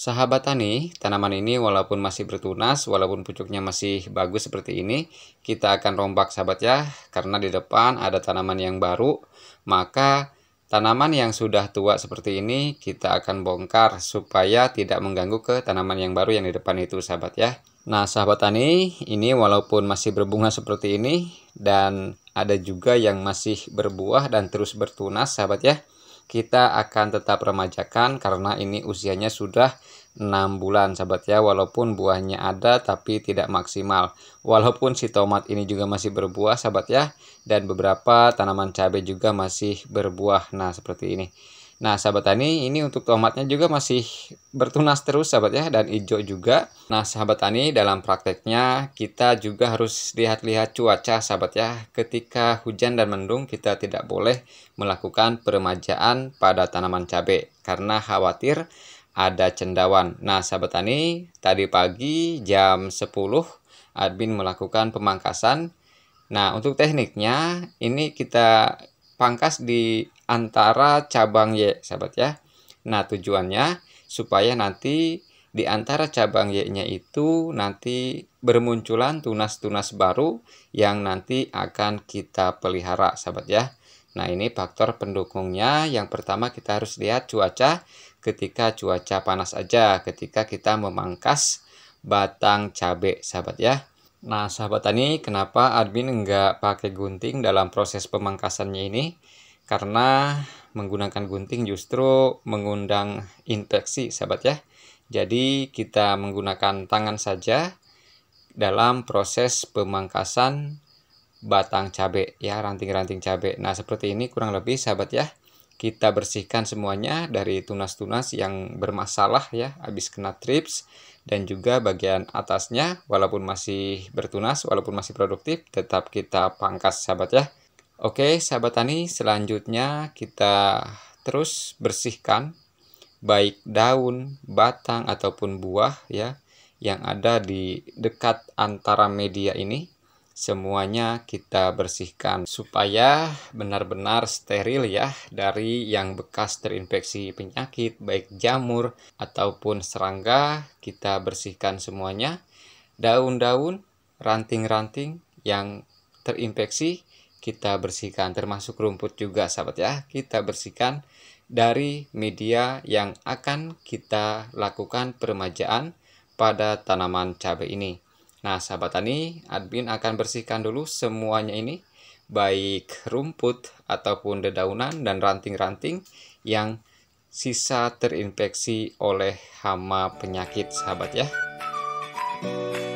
Sahabat tani, tanaman ini walaupun masih bertunas, walaupun pucuknya masih bagus seperti ini, kita akan rombak sahabat ya, karena di depan ada tanaman yang baru, maka tanaman yang sudah tua seperti ini kita akan bongkar supaya tidak mengganggu ke tanaman yang baru yang di depan itu sahabat ya. Nah sahabat tani, ini walaupun masih berbunga seperti ini dan ada juga yang masih berbuah dan terus bertunas sahabat ya kita akan tetap remajakan karena ini usianya sudah 6 bulan sahabat ya walaupun buahnya ada tapi tidak maksimal walaupun si tomat ini juga masih berbuah sahabat ya dan beberapa tanaman cabai juga masih berbuah nah seperti ini Nah, sahabat tani, ini untuk tomatnya juga masih bertunas terus, sahabat ya, dan hijau juga. Nah, sahabat tani, dalam prakteknya kita juga harus lihat-lihat cuaca, sahabat ya. Ketika hujan dan mendung, kita tidak boleh melakukan peremajaan pada tanaman cabai karena khawatir ada cendawan. Nah, sahabat tani, tadi pagi jam 10 admin melakukan pemangkasan. Nah, untuk tekniknya ini kita pangkas di antara cabang Y, sahabat ya. Nah, tujuannya supaya nanti di antara cabang Y-nya itu nanti bermunculan tunas-tunas baru yang nanti akan kita pelihara, sahabat ya. Nah, ini faktor pendukungnya. Yang pertama kita harus lihat cuaca ketika cuaca panas aja, ketika kita memangkas batang cabai, sahabat ya. Nah, sahabat tani, kenapa admin enggak pakai gunting dalam proses pemangkasannya ini? karena menggunakan gunting justru mengundang infeksi sahabat ya jadi kita menggunakan tangan saja dalam proses pemangkasan batang cabai ya ranting-ranting cabai nah seperti ini kurang lebih sahabat ya kita bersihkan semuanya dari tunas-tunas yang bermasalah ya habis kena trips dan juga bagian atasnya walaupun masih bertunas walaupun masih produktif tetap kita pangkas sahabat ya Oke, sahabat tani, selanjutnya kita terus bersihkan baik daun, batang ataupun buah ya yang ada di dekat antara media ini semuanya kita bersihkan supaya benar-benar steril ya dari yang bekas terinfeksi penyakit baik jamur ataupun serangga kita bersihkan semuanya daun-daun ranting-ranting yang terinfeksi kita bersihkan termasuk rumput juga sahabat ya kita bersihkan dari media yang akan kita lakukan peremajaan pada tanaman cabai ini nah sahabat tani admin akan bersihkan dulu semuanya ini baik rumput ataupun dedaunan dan ranting-ranting yang sisa terinfeksi oleh hama penyakit sahabat ya Thank you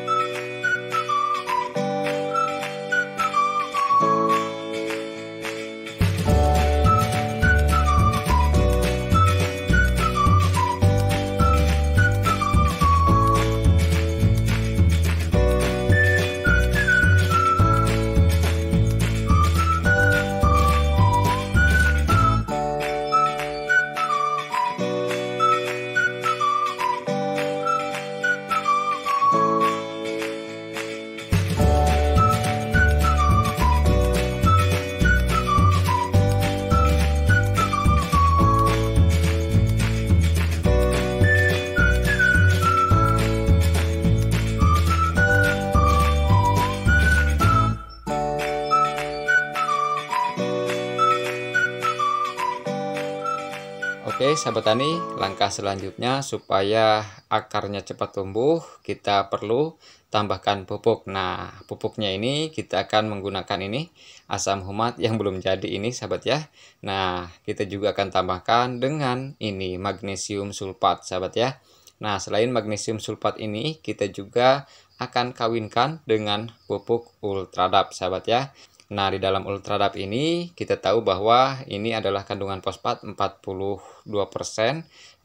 sahabat tani, langkah selanjutnya supaya akarnya cepat tumbuh, kita perlu tambahkan pupuk. Nah, pupuknya ini kita akan menggunakan ini asam humat yang belum jadi ini, sahabat ya. Nah, kita juga akan tambahkan dengan ini magnesium sulfat, sahabat ya. Nah, selain magnesium sulfat ini, kita juga akan kawinkan dengan pupuk ultradap, sahabat ya. Nah, di dalam ultradap ini kita tahu bahwa ini adalah kandungan fosfat 42%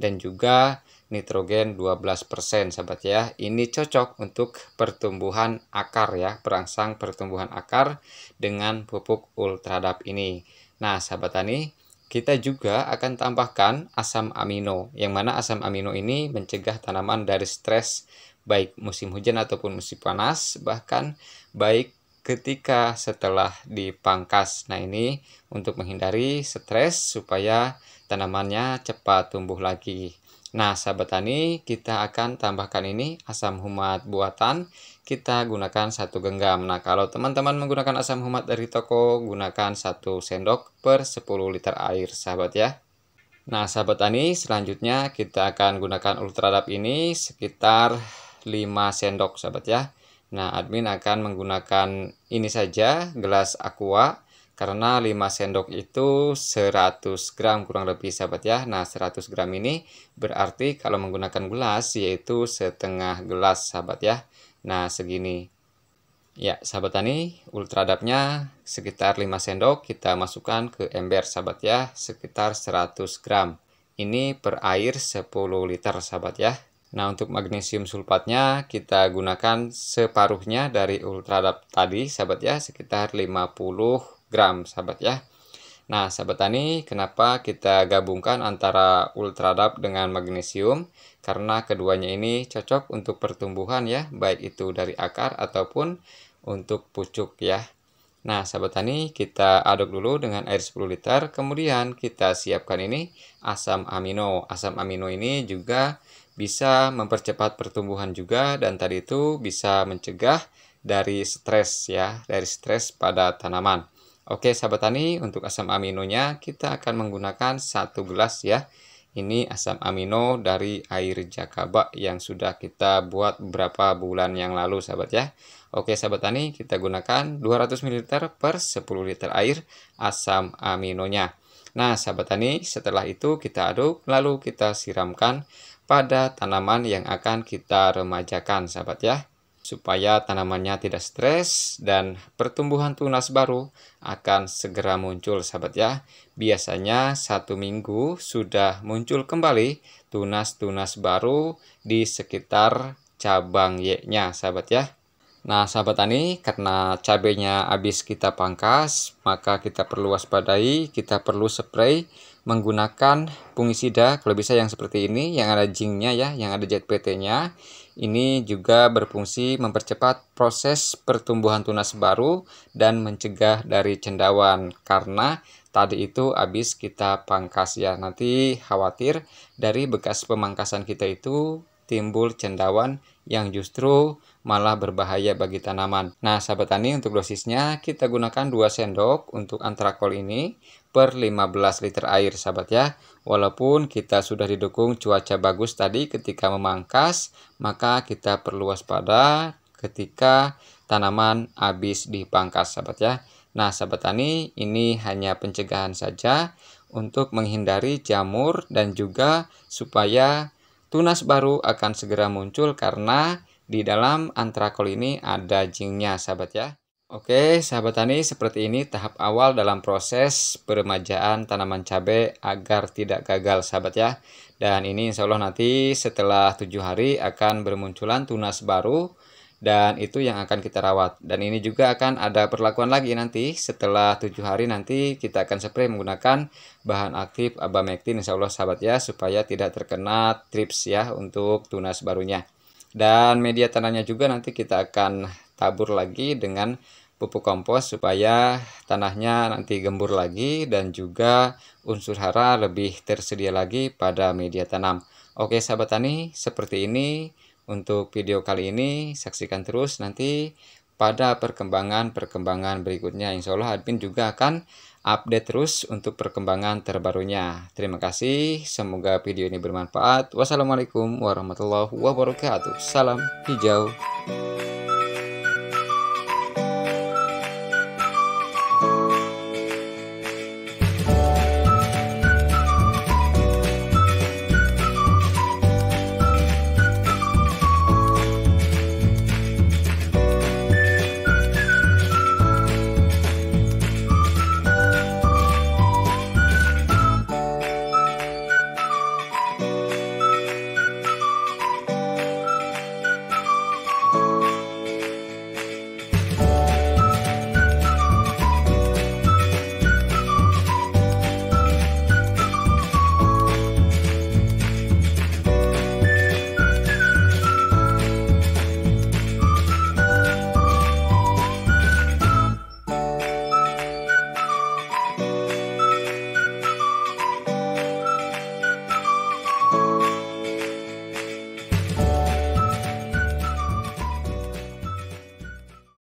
dan juga nitrogen 12% sahabat ya. Ini cocok untuk pertumbuhan akar ya, perangsang pertumbuhan akar dengan pupuk ultradap ini. Nah, sahabat tani, kita juga akan tambahkan asam amino. Yang mana asam amino ini mencegah tanaman dari stres baik musim hujan ataupun musim panas, bahkan baik ketika setelah dipangkas. Nah, ini untuk menghindari stres supaya tanamannya cepat tumbuh lagi. Nah, sahabat tani, kita akan tambahkan ini asam humat buatan. Kita gunakan satu genggam. Nah, kalau teman-teman menggunakan asam humat dari toko, gunakan satu sendok per 10 liter air, sahabat ya. Nah, sahabat tani, selanjutnya kita akan gunakan ultradap ini sekitar 5 sendok, sahabat ya. Nah, admin akan menggunakan ini saja, gelas aqua, karena 5 sendok itu 100 gram kurang lebih sahabat ya. Nah, 100 gram ini berarti kalau menggunakan gelas yaitu setengah gelas sahabat ya. Nah, segini. Ya, sahabat tani, ultradapnya sekitar 5 sendok kita masukkan ke ember sahabat ya, sekitar 100 gram. Ini per air 10 liter sahabat ya. Nah, untuk magnesium sulfatnya kita gunakan separuhnya dari ultradap tadi, sahabat ya, sekitar 50 gram, sahabat ya. Nah, sahabat tani, kenapa kita gabungkan antara ultradap dengan magnesium? Karena keduanya ini cocok untuk pertumbuhan ya, baik itu dari akar ataupun untuk pucuk ya. Nah, sahabat tani, kita aduk dulu dengan air 10 liter, kemudian kita siapkan ini asam amino. Asam amino ini juga bisa mempercepat pertumbuhan juga dan tadi itu bisa mencegah dari stres ya, dari stres pada tanaman. Oke, sahabat tani, untuk asam aminonya kita akan menggunakan satu gelas ya. Ini asam amino dari air jakaba yang sudah kita buat beberapa bulan yang lalu sahabat ya. Oke sahabat tani, kita gunakan 200 ml per 10 liter air asam aminonya. Nah, sahabat tani, setelah itu kita aduk, lalu kita siramkan pada tanaman yang akan kita remajakan sahabat ya supaya tanamannya tidak stres dan pertumbuhan tunas baru akan segera muncul sahabat ya. Biasanya satu minggu sudah muncul kembali tunas-tunas baru di sekitar cabang Y-nya sahabat ya. Nah sahabat tani karena cabenya habis kita pangkas maka kita perlu waspadai kita perlu spray menggunakan fungisida kalau bisa yang seperti ini yang ada jingnya ya yang ada pt nya ini juga berfungsi mempercepat proses pertumbuhan tunas baru dan mencegah dari cendawan karena tadi itu habis kita pangkas ya nanti khawatir dari bekas pemangkasan kita itu timbul cendawan yang justru malah berbahaya bagi tanaman. Nah, sahabat tani untuk dosisnya kita gunakan 2 sendok untuk antrakol ini, per 15 liter air sahabat ya. Walaupun kita sudah didukung cuaca bagus tadi ketika memangkas, maka kita perlu waspada ketika tanaman habis dipangkas sahabat ya. Nah sahabat tani ini hanya pencegahan saja untuk menghindari jamur dan juga supaya tunas baru akan segera muncul karena di dalam antrakol ini ada jingnya sahabat ya. Oke, sahabat tani, seperti ini tahap awal dalam proses peremajaan tanaman cabai agar tidak gagal, sahabat ya. Dan ini insya Allah nanti setelah tujuh hari akan bermunculan tunas baru dan itu yang akan kita rawat. Dan ini juga akan ada perlakuan lagi nanti setelah tujuh hari nanti kita akan spray menggunakan bahan aktif abamectin insya Allah sahabat ya supaya tidak terkena trips ya untuk tunas barunya. Dan media tanahnya juga nanti kita akan tabur lagi dengan pupuk kompos supaya tanahnya nanti gembur lagi dan juga unsur hara lebih tersedia lagi pada media tanam. Oke sahabat tani, seperti ini untuk video kali ini. Saksikan terus nanti pada perkembangan-perkembangan berikutnya. Insya Allah admin juga akan update terus untuk perkembangan terbarunya. Terima kasih, semoga video ini bermanfaat. Wassalamualaikum warahmatullahi wabarakatuh. Salam hijau.